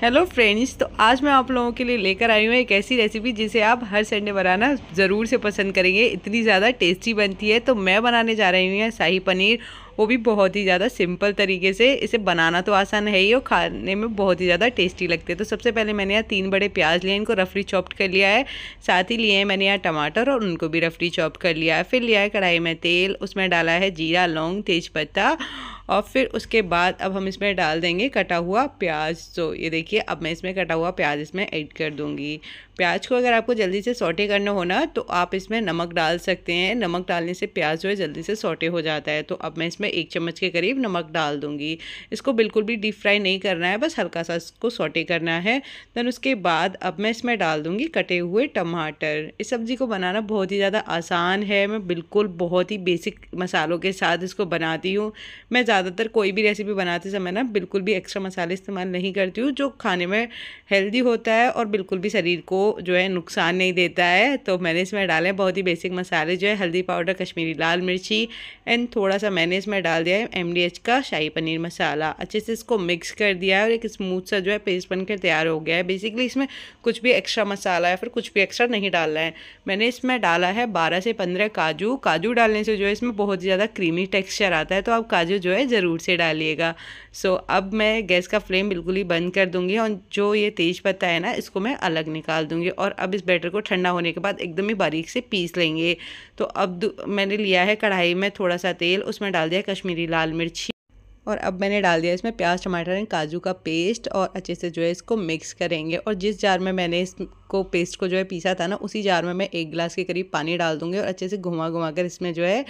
hello friends तो आज मैं आप लोगों के लिए लेकर आई हूँ एक ऐसी रेसिपी जिसे आप हर संडे बनाना ज़रूर से पसंद करेंगे इतनी ज़्यादा टेस्टी बनती है तो मैं बनाने जा रही हूँ शाही पनीर वो भी बहुत ही ज़्यादा सिंपल तरीके से इसे बनाना तो आसान है ही और खाने में बहुत ही ज़्यादा टेस्टी लगते हैं तो सबसे पहले मैंने यहाँ तीन बड़े प्याज लिए इनको रफली चॉप्ड कर लिया है साथ ही लिए हैं मैंने यहाँ टमाटर और उनको भी रफली चॉप कर लिया है फिर लिया है कढ़ाई में तेल उसमें डाला है जीरा लौंग तेज़पत्ता और फिर उसके बाद अब हम इसमें डाल देंगे कटा हुआ प्याज तो ये देखिए अब मैं इसमें कटा हुआ प्याज इसमें ऐड कर दूँगी प्याज को अगर आपको जल्दी से सोटे करना हो ना तो आप इसमें नमक डाल सकते हैं नमक डालने से प्याज जो है जल्दी से सोटे हो जाता है तो अब मैं इसमें एक चम्मच के करीब नमक डाल दूंगी इसको बिल्कुल भी डीप फ्राई नहीं करना है बस हल्का सा इसको सोटे करना है दैन उसके बाद अब मैं इसमें डाल दूँगी कटे हुए टमाटर इस सब्ज़ी को बनाना बहुत ही ज़्यादा आसान है मैं बिल्कुल बहुत ही बेसिक मसालों के साथ इसको बनाती हूँ मैं ज़्यादातर कोई भी रेसिपी बनाते समय ना बिल्कुल भी एक्स्ट्रा मसाले इस्तेमाल नहीं करती हूँ जो खाने में हेल्दी होता है और बिल्कुल भी शरीर को जो है नुकसान नहीं देता है तो मैंने इसमें डाले बहुत ही बेसिक मसाले जो है हल्दी पाउडर कश्मीरी लाल मिर्ची एंड थोड़ा सा मैंने इसमें डाल दिया है एम का शाही पनीर मसाला अच्छे से इसको मिक्स कर दिया है और एक स्मूथ सा जो है पेस्ट बनकर तैयार हो गया है बेसिकली इसमें कुछ भी एक्स्ट्रा मसाला है फिर कुछ भी एक्स्ट्रा नहीं डालना है मैंने इसमें डाला है बारह से पंद्रह काजू काजू डालने से जो है इसमें बहुत ही ज़्यादा क्रीमी टेक्स्चर आता है तो आप काजू जो है है ज़रूर से डालिएगा सो अब मैं गैस का फ्लेम बिल्कुल ही बंद कर दूँगी और जो ये तेज पत्ता है ना इसको मैं अलग निकाल दूँगी और अब इस बैटर को ठंडा होने के बाद एकदम ही बारीक से पीस लेंगे तो अब मैंने लिया है कढ़ाई में थोड़ा सा तेल उसमें डाल दिया कश्मीरी लाल मिर्ची और अब मैंने डाल दिया इसमें प्याज टमाटर एंड काजू का पेस्ट और अच्छे से जो है इसको मिक्स करेंगे और जिस जार में मैंने इसको पेस्ट को जो है पीसा था ना उसी जार में मैं एक गिलास के करीब पानी डाल दूंगी और अच्छे से घुमा घुमा कर इसमें जो है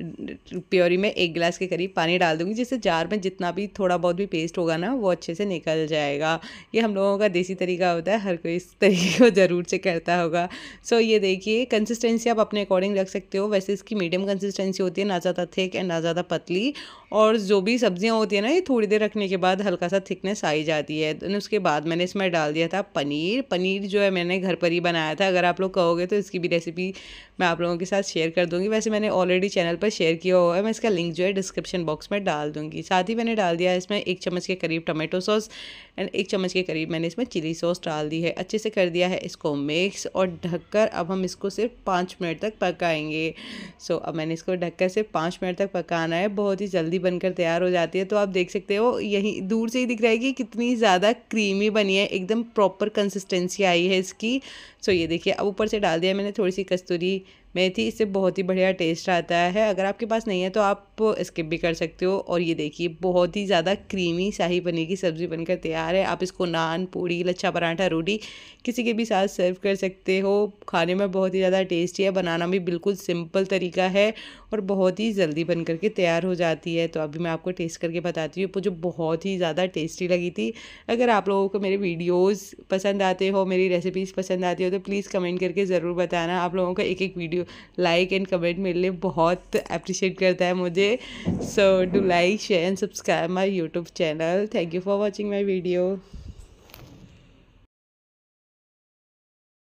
प्योरी में एक गिलास के करीब पानी डाल दूंगी जिससे जार में जितना भी थोड़ा बहुत भी पेस्ट होगा ना वो अच्छे से निकल जाएगा ये हम लोगों का देसी तरीका होता है हर कोई इस तरीके को ज़रूर से करता होगा सो ये देखिए कंसिस्टेंसी आप अपने अकॉर्डिंग रख सकते हो वैसे इसकी मीडियम कंसिस्टेंसी होती है ना ज़्यादा थिक एंड ना ज़्यादा पतली और जो भी सब्जियाँ होती है ना ये थोड़ी देर रखने के बाद हल्का सा थिकनेस आई जाती है तो उसके बाद मैंने इसमें डाल दिया था पनीर पनीर जो है मैंने घर पर ही बनाया था अगर आप लोग कहोगे तो इसकी भी रेसिपी मैं आप लोगों के साथ शेयर कर दूँगी वैसे मैंने ऑलरेडी चैनल पर शेयर किया हुआ है मैं इसका लिंक जो है डिस्क्रिप्शन बॉक्स में डाल दूंगी साथ ही मैंने डाल दिया है इसमें एक चम्मच के करीब टमाटो सॉस एंड एक चम्मच के करीब मैंने इसमें चिली सॉस डाल दी है अच्छे से कर दिया है इसको मिक्स और ढककर अब हम इसको सिर्फ पाँच मिनट तक पकाएंगे सो अब मैंने इसको ढककर सिर्फ पाँच मिनट तक पकाना है बहुत ही जल्दी बनकर तैयार हो जाती है तो आप देख सकते हो यहीं दूर से ही दिख रहा है कि कितनी ज़्यादा क्रीमी बनी है एकदम प्रॉपर कंसिस्टेंसी आई है इसकी सो ये देखिए अब ऊपर से डाल दिया मैंने थोड़ी सी कस्तूरी मेथी इससे बहुत ही बढ़िया टेस्ट आता है अगर आपके पास नहीं है तो आप स्किप भी कर सकते हो और ये देखिए बहुत ही ज़्यादा क्रीमी शाही पनीर की सब्ज़ी बनकर तैयार है आप इसको नान पूड़ी लच्छा पराठा रोटी किसी के भी साथ सर्व कर सकते हो खाने में बहुत ही ज़्यादा टेस्टी है बनाना भी बिल्कुल सिंपल तरीका है और बहुत ही जल्दी बन करके तैयार हो जाती है तो अभी मैं आपको टेस्ट करके बताती हूँ मुझे बहुत ही ज़्यादा टेस्टी लगी थी अगर आप लोगों को मेरे वीडियोज़ पसंद आते हो मेरी रेसिपीज़ पसंद आती हो तो प्लीज़ कमेंट करके ज़रूर बताना आप लोगों का एक एक वीडियो लाइक एंड कमेंट मेरे लिए बहुत अप्रिशिएट करता है मुझे so do like share and subscribe my YouTube channel thank you for watching my video